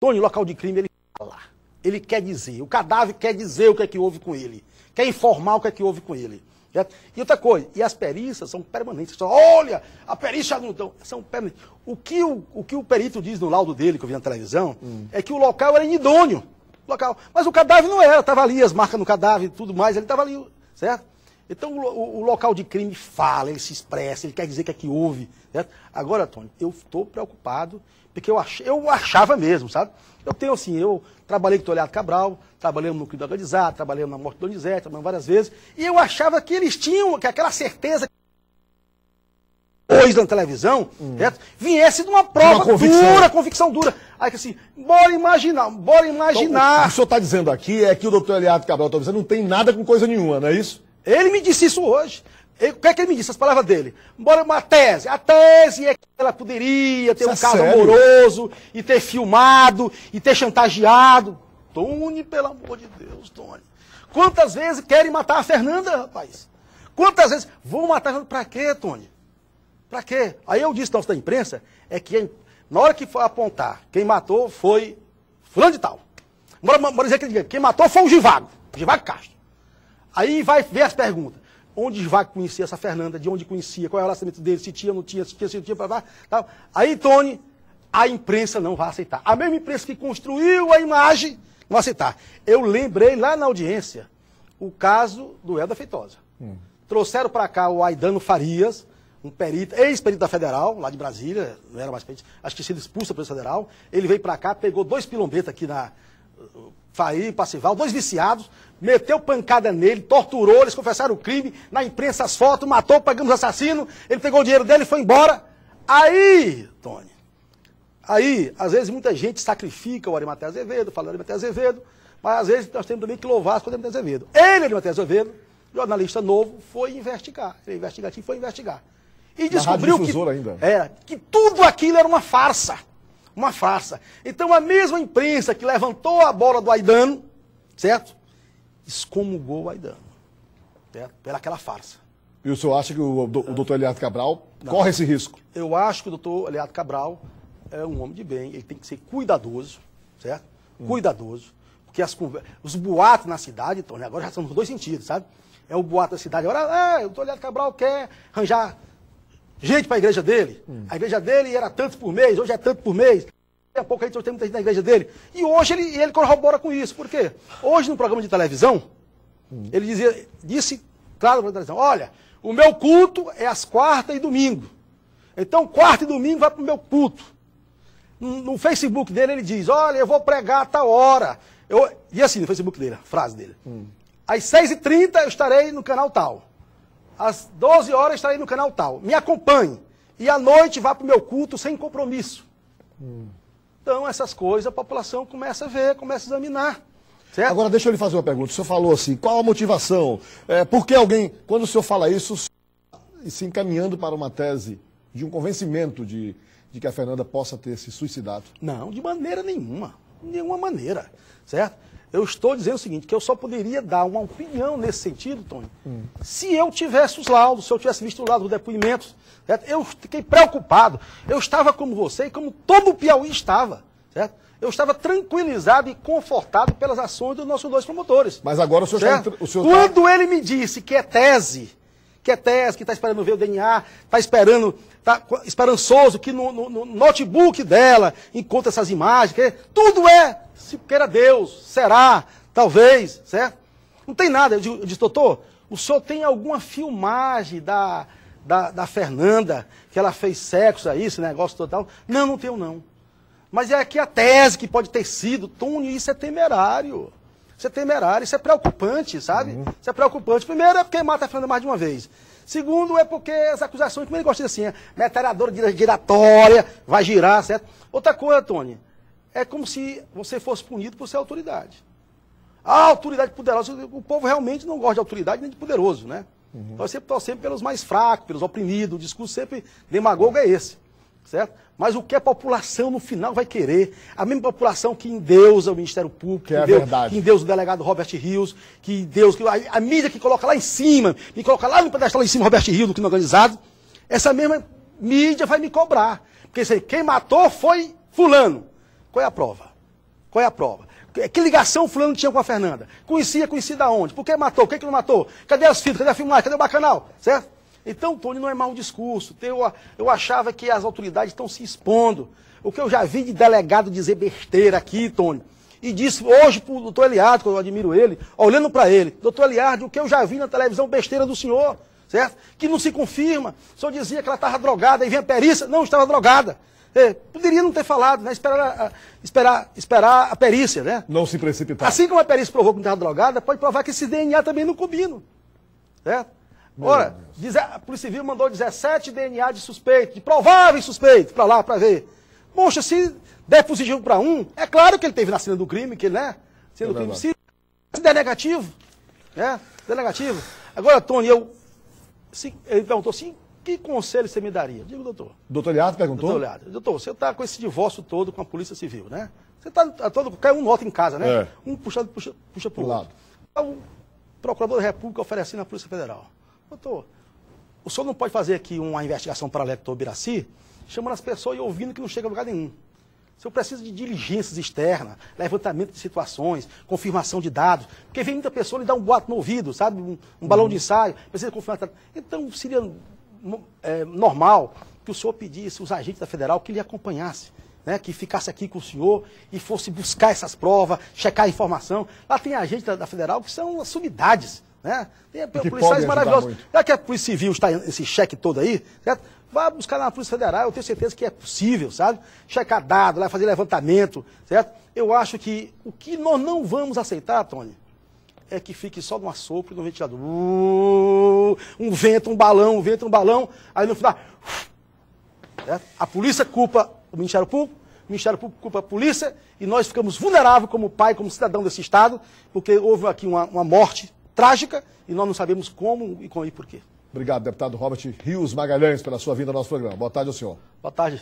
Tony, local de crime, ele fala. Tá ele quer dizer. O cadáver quer dizer o que é que houve com ele. Quer informar o que é que houve com ele. E outra coisa, e as perícias são permanentes. Só, olha, a perícia não então, são permanentes. O que o, o que o perito diz no laudo dele, que eu vi na televisão, hum. é que o local era inidôneo. Local. Mas o cadáver não era, estava ali, as marcas no cadáver e tudo mais, ele estava ali, certo? Então o, o, local de crime fala, ele se expressa, ele quer dizer que é que houve. Certo? Né? Agora, Tony, eu estou preocupado, porque eu, ach, eu achava mesmo, sabe? Eu tenho assim, eu trabalhei com o Toledo Cabral, trabalhei no crime organizado, trabalhei na morte do Donizete, trabalhei várias vezes, e eu achava que eles tinham que aquela certeza hoje na televisão, hum. certo? Né, viesse de uma prova uma convicção. dura, convicção dura. Aí assim, bora imaginar, bora imaginar. Então, o, que o senhor está dizendo aqui é que o doutor Eliade Cabral está dizendo não tem nada com coisa nenhuma, não é isso? Ele me disse isso hoje. Ele, o que é que ele me disse? As palavras dele. Bora uma tese. A tese é que ela poderia ter isso um é caso sério? amoroso e ter filmado e ter chantageado. Tony, pelo amor de Deus, Tony. Quantas vezes querem matar a Fernanda, rapaz? Quantas vezes vão matar a Fernanda? Pra quê, Tony? Pra quê? Aí eu disse para da imprensa, é que na hora que for apontar, quem matou foi fulano de tal. Bora, bora dizer que quem matou foi o Givago, Givago Castro. Aí vai ver as perguntas. Onde vai conhecer essa Fernanda? De onde conhecia? Qual é o relacionamento dele? Se tinha, não tinha, se tinha, se não tinha, blá, blá, blá. Aí, Tony, a imprensa não vai aceitar. A mesma imprensa que construiu a imagem não vai aceitar. Eu lembrei lá na audiência o caso do Helder Feitosa. Hum. Trouxeram para cá o Aidano Farias, um perito, ex-perito da Federal, lá de Brasília, não era mais perito, acho que sido expulso da Polícia Federal. Ele veio para cá, pegou dois pilombetas aqui na, Faí, Passival, dois viciados, meteu pancada nele, torturou, eles confessaram o crime, na imprensa as fotos, matou, pagamos assassino, ele pegou o dinheiro dele e foi embora. Aí, Tony, aí, às vezes muita gente sacrifica o Arimaté Azevedo, fala Ari Arimaté Azevedo, mas às vezes nós temos também que louvar as coisas do Arimaté Azevedo. Ele, Arimaté Azevedo, jornalista novo, foi investigar, ele é investigativo, foi investigar. E descobriu que, ainda. É, que tudo aquilo era uma farsa uma farsa. Então a mesma imprensa que levantou a bola do Aidano, certo? Excomungou o Aidano, certo? Pela aquela farsa. E o senhor acha que o, o doutor Eliado Cabral Não. corre esse risco? Eu acho que o doutor Eliado Cabral é um homem de bem, ele tem que ser cuidadoso, certo? Hum. Cuidadoso. Porque as, os boatos na cidade, então então, agora já são nos dois sentidos, sabe? É o boato da cidade. Agora, ah, o doutor Eliado Cabral quer arranjar gente para a igreja dele. Hum. A igreja dele era tanto por mês, hoje é tanto por mês. Daqui a pouco a gente tem muita gente na igreja dele. E hoje ele, ele corrobora com isso. Por quê? Hoje, no programa de televisão, hum. ele dizia, disse, claro, na televisão, olha, o meu culto é às quartas e domingo. Então, quarta e domingo vai para o meu culto. No, no Facebook dele, ele diz, olha, eu vou pregar a tal hora. Eu, e assim, no Facebook dele, a frase dele. Hum. Às 6h30 eu estarei no canal tal às 12 horas estarei no canal tal. Me acompanhe. E à noite vá para o meu culto sem compromisso. Hum. Então, essas coisas a população começa a ver, começa a examinar. Certo? Agora, deixa eu lhe fazer uma pergunta. O senhor falou assim, qual a motivação? É, por que alguém, quando o senhor fala isso, se encaminhando para uma tese de um convencimento de, de que a Fernanda possa ter se suicidado? Não, de maneira nenhuma. De nenhuma maneira, certo? Eu estou dizendo o seguinte, que eu só poderia dar uma opinião nesse sentido, Tony, hum. se eu tivesse os laudos, se eu tivesse visto o lado dos depoimentos. Certo? Eu fiquei preocupado. Eu estava como você e como todo o Piauí estava. Certo? Eu estava tranquilizado e confortado pelas ações dos nossos dois promotores. Mas agora o senhor está o senhor Quando tá... ele me disse que é tese, que é tese, que está esperando ver o DNA, está esperando, está esperançoso que no, no, no, notebook dela encontra essas imagens, que tudo é, se queira Deus, será, talvez, certo? Não tem nada. Eu eu disse, doutor, o senhor tem alguma filmagem da, da, da Fernanda, que ela fez sexo aí, esse negócio total? Não, não tenho não. Mas é aqui a tese que pode ter sido, Tony, isso é temerário. Isso é temerário, isso é preocupante, sabe? Uhum. Isso é preocupante. Primeiro é porque mata a Fernanda mais de uma vez. Segundo é porque as acusações, como ele gosta de assim, é metralhadora giratória, vai girar, certo? Outra coisa, Tony, é como se você fosse punido por ser autoridade. A autoridade poderosa, o povo realmente não gosta de autoridade nem de poderoso, né? Uhum. Nós então sempre pelos mais fracos, pelos oprimidos, o discurso sempre demagogo é esse certo? Mas o que a população no final vai querer? A mesma população que endeusa o Ministério Público, que, é que, é que endeusa o delegado Robert Rios, que Deus, que a, a, mídia que coloca lá em cima, me coloca lá no pedestal lá em cima Robert Rios do crime organizado, essa mesma mídia vai me cobrar. Porque quem matou foi fulano. Qual é a prova? Qual é a prova? Que ligação fulano tinha com a Fernanda? Conhecia, conhecia da onde? Por que matou? Por que, que não matou? Cadê as fitas? Cadê a filmagem? Cadê o bacanal? Certo? Então, Tony, não é mau discurso. Eu, eu achava que as autoridades estão se expondo. O que eu já vi de delegado dizer besteira aqui, Tony. E disse hoje para o doutor Eliardo, que eu admiro ele, olhando para ele, doutor Eliardo, o que eu já vi na televisão, besteira do senhor, certo? Que não se confirma. O senhor dizia que ela estava drogada, e vem a perícia, não, estava drogada. É, poderia não ter falado, né? esperar, esperar, esperar a perícia, né? Não se precipitar. Assim como a perícia provou que não estava drogada, pode provar que esse DNA também não combina, certo? Ora, a Polícia Civil mandou 17 DNA de suspeito, de prováveis suspeitos, para lá, para ver. Poxa, se der positivo para um, é claro que ele teve na cena do crime, que ele, né? é crime. Se, se der negativo, né? Se der negativo. Agora, Tony, eu, se, ele perguntou assim, que conselho você me daria? digo, doutor. Doutor Leado perguntou? Doutor Leado. Doutor, você está com esse divórcio todo com a Polícia Civil, né? Você está tá todo, cai um nota em casa, né? É. Um puxado, puxa, puxa para o lado. O Procurador da República oferecendo na Polícia Federal. Doutor, o senhor não pode fazer aqui uma investigação paralela do Biraci, chamando as pessoas e ouvindo que não chega a lugar nenhum. O senhor precisa de diligências externas, levantamento de situações, confirmação de dados, porque vem muita pessoa e dá um boato no ouvido, sabe? Um, um balão uhum. de ensaio, precisa confirmar. Então, seria é, normal que o senhor pedisse os agentes da federal que lhe acompanhasse, né? que ficasse aqui com o senhor e fosse buscar essas provas, checar a informação. Lá tem agentes da, da federal que são as sumidades. Né? Tem que policiais maravilhosos. Já que a é Polícia Civil está esse cheque todo aí, certo? Vá buscar na Polícia Federal, eu tenho certeza que é possível, sabe? Checar dado, lá fazer levantamento, certo? Eu acho que o que nós não vamos aceitar, Tony, é que fique só no assopro e no ventilador. Uh, um vento, um balão, um vento, um balão, aí no final. Certo? A polícia culpa o Ministério Público, o Ministério Público culpa a polícia, e nós ficamos vulneráveis como pai, como cidadão desse Estado, porque houve aqui uma, uma morte trágica e nós não sabemos como e com e porquê. Obrigado, deputado Robert Rios Magalhães, pela sua vinda ao nosso programa. Boa tarde ao senhor. Boa tarde.